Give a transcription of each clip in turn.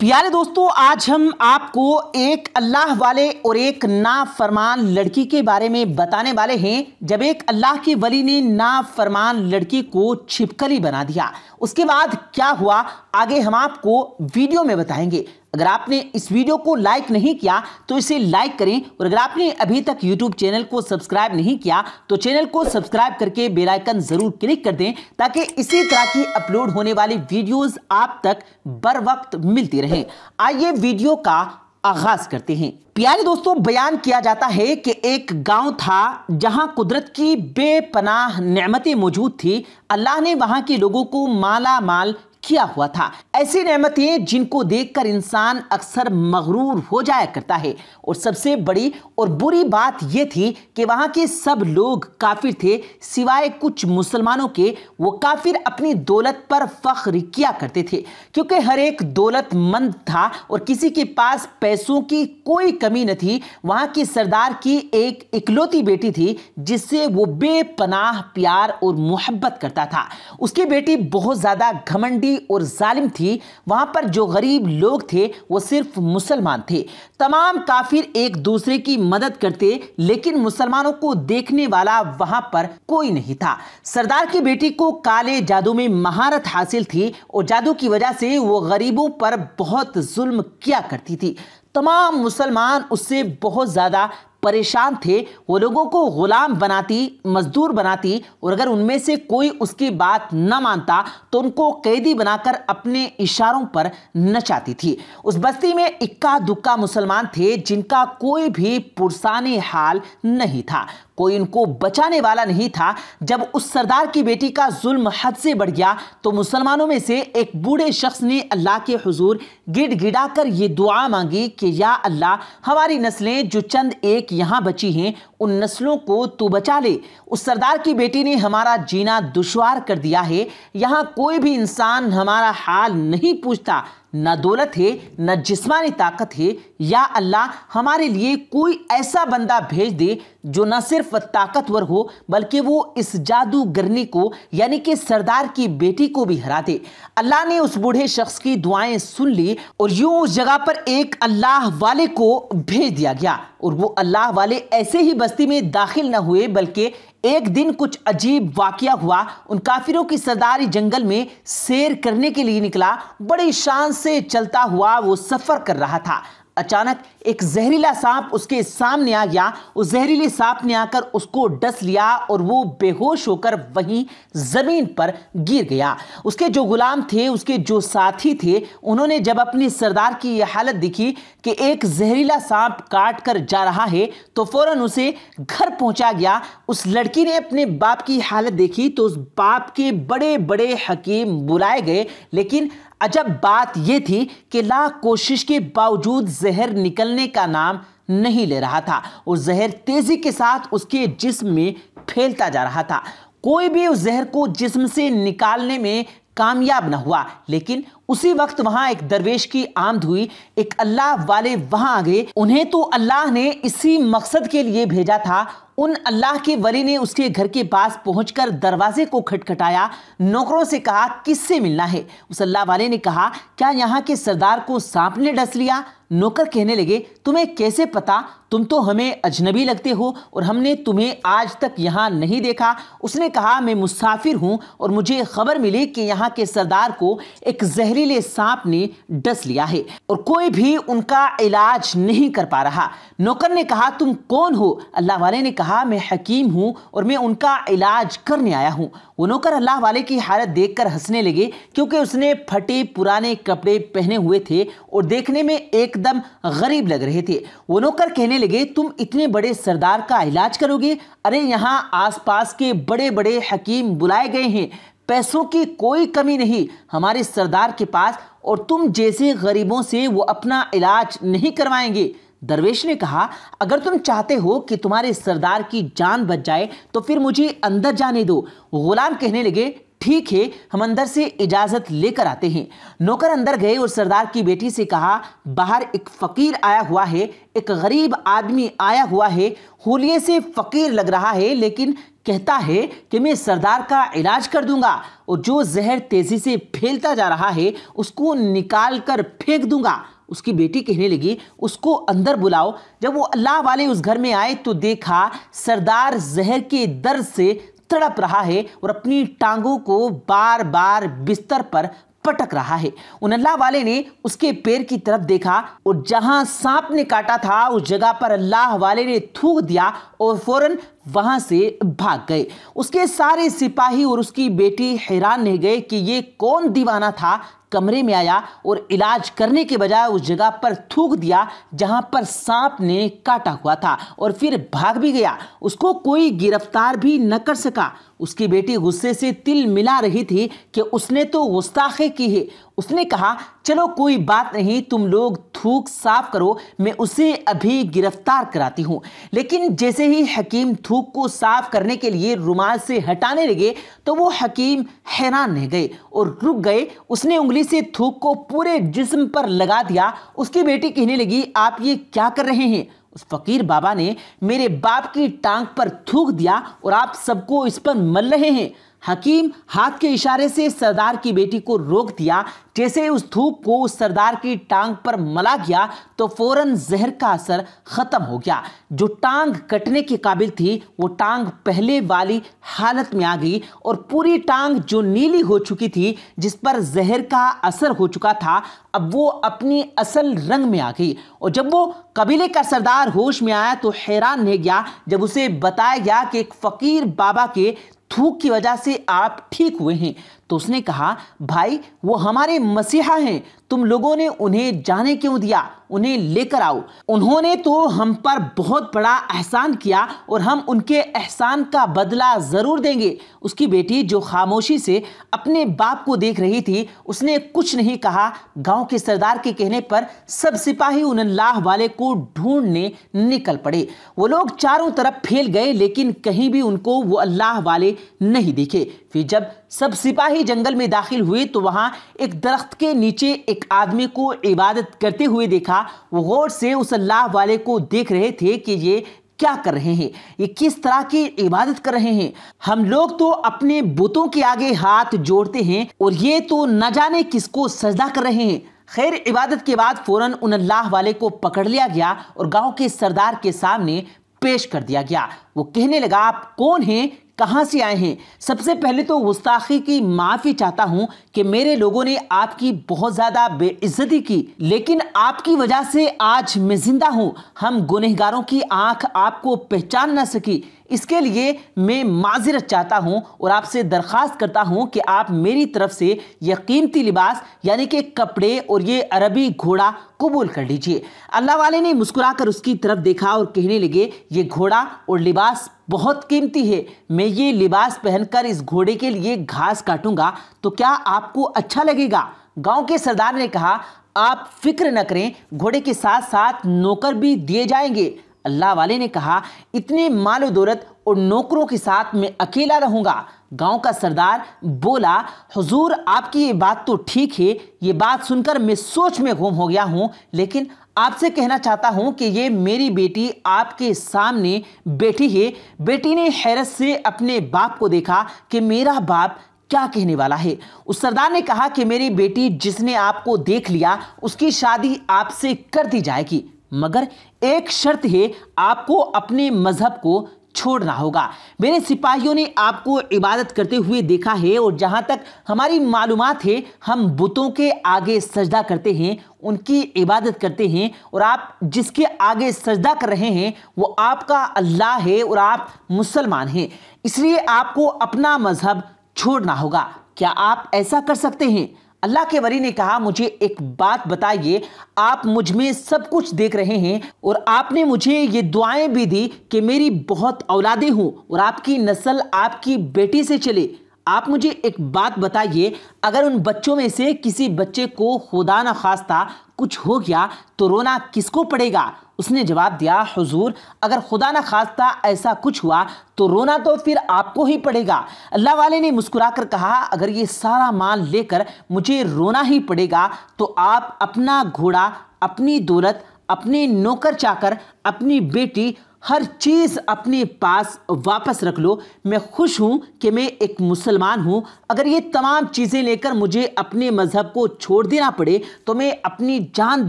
प्यारे दोस्तों आज हम आपको एक अल्लाह वाले और एक नाफरमान लड़की के बारे में बताने वाले हैं जब एक अल्लाह के वली ने नाफरमान लड़की को छिपकली बना दिया उसके बाद क्या हुआ आगे हम आपको वीडियो में बताएंगे अगर आपने इस वीडियो को लाइक नहीं किया तो इसे लाइक करें और अगर आपने अभी तक यूट्यूब चैनल को सब्सक्राइब नहीं किया तो चैनल को सब्सक्राइब करके बेल आइकन जरूर क्लिक कर दें ताकि इसी तरह की अपलोड होने वाली वीडियोस आप तक बर वक्त मिलती रहें आइए वीडियो का आगाज करते हैं प्यारे दोस्तों बयान किया जाता है कि एक गांव था जहां कुदरत की बेपनाह नेमतें मौजूद थी अल्लाह ने वहां के लोगों को माला माल किया हुआ था ऐसी नहमतें जिनको देखकर इंसान अक्सर मगरूर हो जाया करता है और सबसे बड़ी और बुरी बात यह थी कि वहां के सब लोग काफिर थे सिवाय कुछ मुसलमानों के वो काफिर अपनी दौलत पर फख्र किया करते थे क्योंकि हर एक दौलतमंद था और किसी के पास पैसों की कोई कमी न थी वहां के सरदार की एक इकलौती बेटी थी जिससे वो बेपनाह प्यार और मोहब्बत करता था उसकी बेटी बहुत ज़्यादा घमंडी थी और जालिम थी वहाँ पर जो गरीब लोग थे वो सिर्फ मुसलमान थे तमाम काफिर एक दूसरे की मदद करते लेकिन मुसलमानों को देखने वाला वहाँ पर कोई नहीं था सरदार की बेटी को काले जादू में महारत हासिल थी और जादू की वजह से वो गरीबों पर बहुत जुल्म किया करती थी तमाम मुसलमान उससे बहुत ज़्यादा परेशान थे वो लोगों को ग़ुलाम बनाती मज़दूर बनाती और अगर उनमें से कोई उसकी बात न मानता तो उनको कैदी बनाकर अपने इशारों पर नचाती थी उस बस्ती में इक्का दुक्का मुसलमान थे जिनका कोई भी पुरसानी हाल नहीं था कोई उनको बचाने वाला नहीं था जब उस सरदार की बेटी का जुल्म हद से बढ़ गया तो मुसलमानों में से एक बूढ़े शख्स ने अल्लाह के हुजूर गिड़ गिड़ा कर ये दुआ मांगी कि या अल्लाह हमारी नस्लें जो चंद एक यहाँ बची हैं उन नस्लों को तू बचा ले उस सरदार की बेटी ने हमारा जीना दुशवार कर दिया है यहाँ कोई भी इंसान हमारा हाल नहीं पूछता न दौलत है न जिस्मानी ताकत है या अल्लाह हमारे लिए कोई ऐसा बंदा भेज दे जो न सिर्फ ताकतवर हो बल्कि वो इस जादूगरनी को यानी कि सरदार की बेटी को भी हरा दे अल्लाह ने उस बूढ़े शख्स की दुआएं सुन ली और यूं उस जगह पर एक अल्लाह वाले को भेज दिया गया और वो अल्लाह वाले ऐसे ही बस्ती में दाखिल न हुए बल्कि एक दिन कुछ अजीब वाकया हुआ उन काफिरों की सरदारी जंगल में सैर करने के लिए निकला बड़ी शान से चलता हुआ वो सफ़र कर रहा था अचानक एक जहरीला सांप उसके सामने आ गया उस जहरीले सांप ने आकर उसको डस लिया और वो बेहोश होकर वहीं ज़मीन पर गिर गया उसके जो गुलाम थे उसके जो साथी थे उन्होंने जब अपने सरदार की यह हालत दिखी कि एक जहरीला सांप काट कर जा रहा है तो फौरन उसे घर पहुंचा गया उस लड़की ने अपने बाप की हालत देखी तो उस बाप के बड़े बड़े हकीम बुलाए गए लेकिन अजब बात यह थी कि लाख कोशिश के बावजूद जहर निकलने का नाम नहीं ले रहा था और जहर तेजी के साथ उसके जिस्म में फैलता जा रहा था कोई भी उस जहर को जिस्म से निकालने में कामयाब न हुआ लेकिन उसी वक्त वहां एक दरवेश की आमद हुई एक अल्लाह वाले वहां आ गए उन्हें तो अल्लाह ने इसी मकसद के लिए भेजा था उन अल्लाह के वली ने उसके घर के पास पहुंचकर दरवाजे को खटखटाया नौकरों से कहा किससे मिलना है उस अल्लाह वाले ने कहा क्या यहाँ के सरदार को सांप ने डस लिया नौकर कहने लगे तुम्हें कैसे पता तुम तो हमें अजनबी लगते हो और हमने तुम्हें आज तक यहाँ नहीं देखा उसने कहा मैं मुसाफिर हूँ और मुझे खबर मिली कि यहाँ के सरदार को एक जहरी जहरीले सांप ने डस लिया है और कोई भी उनका इलाज नहीं कर पा रहा नौकर ने कहा तुम कौन हो अल्लाह वाले ने कहा मैं हकीम हूँ और मैं उनका इलाज करने आया हूँ वो नौकर अल्लाह वाले की हालत देखकर हंसने लगे क्योंकि उसने फटे पुराने कपड़े पहने हुए थे और देखने में एकदम गरीब लग रहे थे वो नौकर कहने लगे तुम इतने बड़े सरदार का इलाज करोगे अरे यहाँ आसपास के बड़े बड़े हकीम बुलाए गए हैं पैसों की कोई कमी नहीं हमारे सरदार के पास और तुम जैसे गरीबों से वो अपना इलाज नहीं करवाएंगे दरवेश ने कहा अगर तुम चाहते हो कि तुम्हारे सरदार की जान बच जाए तो फिर मुझे अंदर जाने दो गुलाम कहने लगे ठीक है हम अंदर से इजाज़त लेकर आते हैं नौकर अंदर गए और सरदार की बेटी से कहा बाहर एक फ़कीर आया हुआ है एक गरीब आदमी आया हुआ है होलिये से फ़कीर लग रहा है लेकिन कहता है कि मैं सरदार का इलाज कर दूंगा और जो जहर तेज़ी से फैलता जा रहा है उसको निकाल कर फेंक दूंगा उसकी बेटी कहने लगी उसको अंदर बुलाओ जब वो अल्लाह वाले उस घर में आए तो देखा सरदार जहर के दर्द से तड़प रहा है और अपनी टांगों को बार बार बिस्तर पर पटक रहा है अल्लाह वाले ने उसके पैर की तरफ देखा और जहां सांप ने काटा था उस जगह पर अल्लाह वाले ने थूक दिया और फौरन वहां से भाग गए उसके सारे सिपाही और उसकी बेटी हैरान रह गए कि ये कौन दीवाना था कमरे में आया और इलाज करने के बजाय उस जगह पर थूक दिया जहां पर सांप ने काटा हुआ था और फिर भाग भी गया उसको कोई गिरफ्तार भी न कर सका उसकी बेटी गुस्से से तिल मिला रही थी कि उसने तो गुस्ताखे की है उसने कहा चलो कोई बात नहीं तुम लोग थूक साफ करो मैं उसे अभी गिरफ्तार कराती हूं लेकिन जैसे ही हकीम थूक को साफ करने के लिए रुमाल से हटाने लगे तो वो हकीम हैरान रह गए और रुक गए उसने उंगली से थूक को पूरे जिस्म पर लगा दिया उसकी बेटी कहने लगी आप ये क्या कर रहे हैं उस फकीर बाबा ने मेरे बाप की टांग पर थूक दिया और आप सबको इस पर मल रहे हैं हकीम हाथ के इशारे से सरदार की बेटी को रोक दिया जैसे उस धूप को उस सरदार की टांग पर मला गया तो फौरन जहर का असर खत्म हो गया जो टांग कटने के काबिल थी वो टांग पहले वाली हालत में आ गई और पूरी टांग जो नीली हो चुकी थी जिस पर जहर का असर हो चुका था अब वो अपनी असल रंग में आ गई और जब वो कबीले का सरदार होश में आया तो हैरान रह गया जब उसे बताया गया कि एक फ़कीर बाबा के थूक की वजह से आप ठीक हुए हैं तो उसने कहा भाई वो हमारे मसीहा हैं तुम लोगों ने उन्हें जाने क्यों दिया उन्हें लेकर आओ उन्होंने तो हम पर बहुत बड़ा एहसान किया और हम उनके एहसान का बदला ज़रूर देंगे उसकी बेटी जो खामोशी से अपने बाप को देख रही थी उसने कुछ नहीं कहा गांव के सरदार के कहने पर सब सिपाही उन लाह वाले को ढूंढने निकल पड़े वो लोग चारों तरफ फैल गए लेकिन कहीं भी उनको वो अल्लाह वाले नहीं दिखे फिर जब सब सिपाही जंगल में दाखिल हुए तो वहाँ एक दरख्त के नीचे एक आदमी को इबादत करते हुए देखा वो गौर से उस अल्लाह वाले को देख रहे थे कि ये क्या कर रहे हैं ये किस तरह की इबादत कर रहे हैं हम लोग तो अपने बुतों के आगे हाथ जोड़ते हैं और ये तो न जाने किसको सजदा कर रहे हैं खैर इबादत के बाद फौरन उन अल्लाह वाले को पकड़ लिया गया और गांव के सरदार के सामने पेश कर दिया गया वो कहने लगा आप कौन हैं कहाँ से आए हैं सबसे पहले तो गुस्ताखी की माफ़ी चाहता हूँ कि मेरे लोगों ने आपकी बहुत ज़्यादा बेइज्जती की लेकिन आपकी वजह से आज मैं जिंदा हूँ हम गुनहगारों की आंख आपको पहचान ना सकी इसके लिए मैं माजरत चाहता हूँ और आपसे दरख्वास्त करता हूँ कि आप मेरी तरफ से यह कीमती लिबास यानी कि कपड़े और ये अरबी घोड़ा कबूल कर लीजिए अल्लाह वाले ने मुस्कुराकर उसकी तरफ देखा और कहने लगे ये घोड़ा और लिबास बहुत कीमती है मैं ये लिबास पहनकर इस घोड़े के लिए घास काटूंगा तो क्या आपको अच्छा लगेगा गाँव के सरदार ने कहा आप फिक्र न करें घोड़े के साथ साथ नौकर भी दिए जाएंगे अल्लाह वाले ने कहा इतने माल दौलत और नौकरों के साथ मैं अकेला रहूँगा गांव का सरदार बोला हुजूर आपकी ये बात तो ठीक है ये बात सुनकर मैं सोच में गुम हो गया हूँ लेकिन आपसे कहना चाहता हूँ कि ये मेरी बेटी आपके सामने बेटी है बेटी ने हैरत से अपने बाप को देखा कि मेरा बाप क्या कहने वाला है उस सरदार ने कहा कि मेरी बेटी जिसने आपको देख लिया उसकी शादी आपसे कर दी जाएगी मगर एक शर्त है आपको अपने मज़हब को छोड़ना होगा मेरे सिपाहियों ने आपको इबादत करते हुए देखा है और जहाँ तक हमारी मालूम है हम बुतों के आगे सजदा करते हैं उनकी इबादत करते हैं और आप जिसके आगे सजदा कर रहे हैं वो आपका अल्लाह है और आप मुसलमान हैं इसलिए आपको अपना मज़हब छोड़ना होगा क्या आप ऐसा कर सकते हैं अल्लाह के वरी ने कहा मुझे एक बात बताइए आप मुझ में सब कुछ देख रहे हैं और आपने मुझे ये दुआएं भी दी कि मेरी बहुत औलादें हों और आपकी नस्ल आपकी बेटी से चले आप मुझे एक बात बताइए अगर उन बच्चों में से किसी बच्चे को खुदा न खास्ता कुछ हो गया तो रोना किसको पड़ेगा उसने जवाब दिया हुजूर अगर खुदा न खास्ता ऐसा कुछ हुआ तो रोना तो फिर आपको ही पड़ेगा अल्लाह वाले ने मुस्कुराकर कहा अगर ये सारा माल लेकर मुझे रोना ही पड़ेगा तो आप अपना घोड़ा अपनी दौलत अपने नौकर चाकर अपनी बेटी हर चीज़ अपने पास वापस रख लो मैं खुश हूँ कि मैं एक मुसलमान हूँ अगर ये तमाम चीज़ें लेकर मुझे अपने मज़हब को छोड़ देना पड़े तो मैं अपनी जान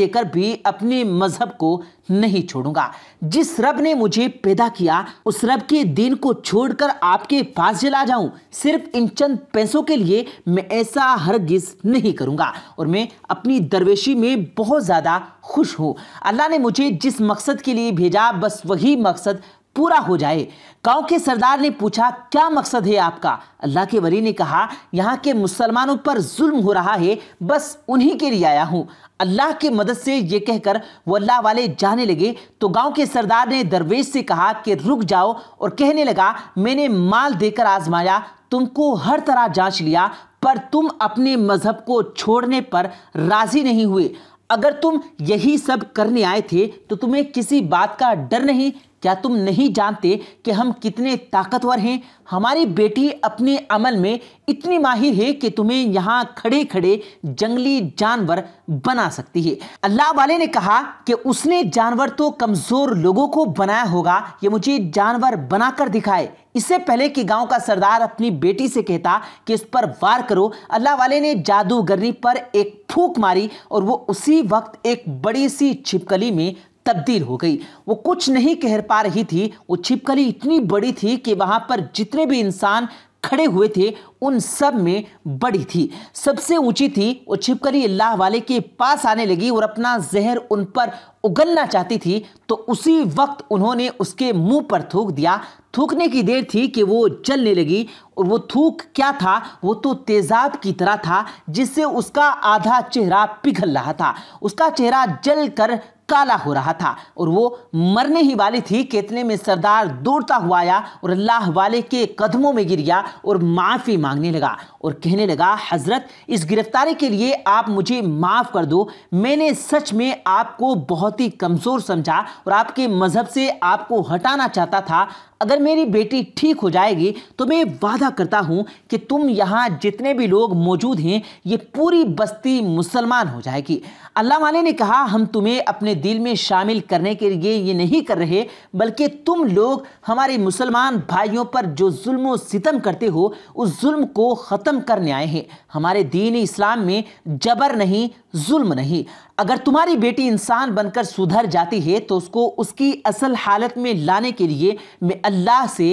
देकर भी अपने मज़हब को नहीं छोड़ूंगा जिस रब ने मुझे पैदा किया उस रब के दिन को छोड़कर आपके पास जला जाऊं सिर्फ इन चंद पैसों के लिए मैं ऐसा गिज नहीं करूंगा और मैं अपनी दरवेशी में बहुत ज़्यादा खुश हूं अल्लाह ने मुझे जिस मकसद के लिए भेजा बस वही मकसद पूरा हो जाए गांव के सरदार ने पूछा क्या मकसद है आपका अल्लाह के वली ने कहा यहाँ के मुसलमानों पर जुल्म हो रहा है बस उन्हीं के लिए आया हूँ अल्लाह की मदद से ये कहकर वो अल्लाह वाले जाने लगे तो गांव के सरदार ने दरवेश से कहा कि रुक जाओ और कहने लगा मैंने माल देकर आजमाया तुमको हर तरह जांच लिया पर तुम अपने मजहब को छोड़ने पर राजी नहीं हुए अगर तुम यही सब करने आए थे तो तुम्हें किसी बात का डर नहीं क्या तुम नहीं जानते कि हम कितने ताकतवर हैं हमारी बेटी अपने अमल में इतनी माहिर है कि तुम्हें यहाँ खड़े खड़े जंगली जानवर बना सकती है अल्लाह वाले ने कहा कि उसने जानवर तो कमज़ोर लोगों को बनाया होगा ये मुझे जानवर बनाकर दिखाए इससे पहले कि गांव का सरदार अपनी बेटी से कहता कि इस पर वार करो अल्लाह वाले ने जादूगरनी पर एक फूक मारी और वो उसी वक्त एक बड़ी सी छिपकली में तब्दील हो गई वो कुछ नहीं कह पा रही थी वो छिपकली इतनी बड़ी थी कि वहाँ पर जितने भी इंसान खड़े हुए थे उन सब में बड़ी थी सबसे ऊंची थी वो छिपकली अल्लाह वाले के पास आने लगी और अपना जहर उन पर उगलना चाहती थी तो उसी वक्त उन्होंने उसके मुंह पर थूक दिया थूकने की देर थी कि वो जलने लगी और वो थूक क्या था वो तो तेज़ाब की तरह था जिससे उसका आधा चेहरा पिघल रहा था उसका चेहरा जल कर काला हो रहा था और वो मरने ही वाली थी कि इतने में सरदार दौड़ता हुआ आया और अल्लाह वाले के कदमों में गिर गया और माफ़ी मांगने लगा और कहने लगा हज़रत इस गिरफ्तारी के लिए आप मुझे माफ़ कर दो मैंने सच में आपको बहुत ही कमज़ोर समझा और आपके मज़हब से आपको हटाना चाहता था अगर मेरी बेटी ठीक हो जाएगी तो मैं वादा करता हूँ कि तुम यहाँ जितने भी लोग मौजूद हैं ये पूरी बस्ती मुसलमान हो जाएगी अल्लाह वाले ने कहा हम तुम्हें अपने दिल में शामिल करने के लिए ये नहीं कर रहे बल्कि तुम लोग हमारे मुसलमान भाइयों पर जो जुल्म सितम करते हो उस जुल्म को ख़त्म करने आए हैं हमारे दीन इस्लाम में जबर नहीं जुल्म नहीं अगर तुम्हारी बेटी इंसान बनकर सुधर जाती है तो उसको उसकी असल हालत में लाने के लिए मैं अल्लाह से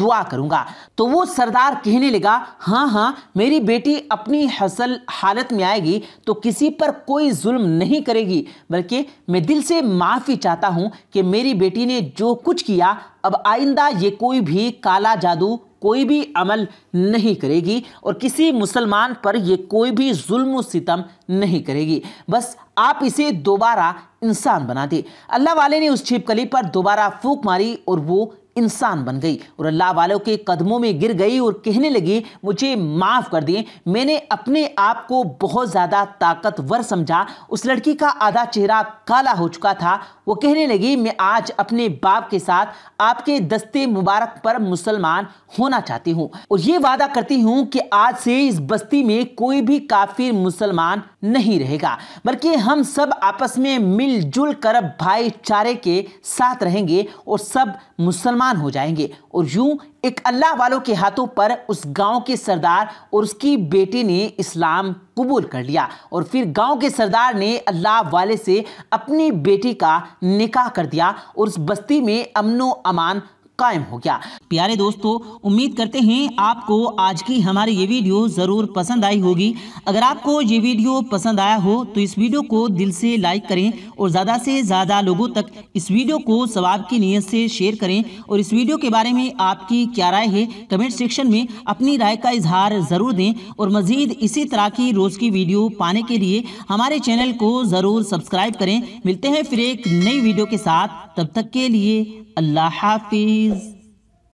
दुआ करूंगा तो वो सरदार कहने लगा हाँ हाँ मेरी बेटी अपनी हसल हालत में आएगी तो किसी पर कोई जुल्म नहीं करेगी बल्कि मैं दिल से माफ़ी चाहता हूँ कि मेरी बेटी ने जो कुछ किया अब आइंदा ये कोई भी काला जादू कोई भी अमल नहीं करेगी और किसी मुसलमान पर यह कोई भी जुल्म सितम नहीं करेगी बस आप इसे दोबारा इंसान बना दे अल्लाह वाले ने उस छिपकली पर दोबारा फूक मारी और वो इंसान बन गई और अल्लाह वालों के कदमों में गिर गई और कहने लगी मुझे माफ़ कर दें मैंने अपने आप को बहुत ज़्यादा ताकतवर समझा उस लड़की का आधा चेहरा काला हो चुका था वो कहने लगी मैं आज अपने बाप के साथ आपके दस्ते मुबारक पर मुसलमान होना चाहती हूँ और ये वादा करती हूँ कि आज से इस बस्ती में कोई भी काफिर मुसलमान नहीं रहेगा बल्कि हम सब आपस में मिलजुल कर भाईचारे के साथ रहेंगे और सब मुसलमान हो जाएंगे और यूं एक अल्लाह वालों के हाथों पर उस गांव के सरदार और उसकी बेटी ने इस्लाम कबूल कर लिया और फिर गांव के सरदार ने अल्लाह वाले से अपनी बेटी का निकाह कर दिया और उस बस्ती में अमनो अमान कायम हो गया प्यारे दोस्तों उम्मीद करते हैं आपको आज की हमारी ये वीडियो ज़रूर पसंद आई होगी अगर आपको ये वीडियो पसंद आया हो तो इस वीडियो को दिल से लाइक करें और ज़्यादा से ज़्यादा लोगों तक इस वीडियो को सवाब की नीयत से शेयर करें और इस वीडियो के बारे में आपकी क्या राय है कमेंट सेक्शन में अपनी राय का इजहार ज़रूर दें और मज़ीद इसी तरह की रोज़ की वीडियो पाने के लिए हमारे चैनल को ज़रूर सब्सक्राइब करें मिलते हैं फिर एक नई वीडियो के साथ तब तक के लिए اللہ حافظ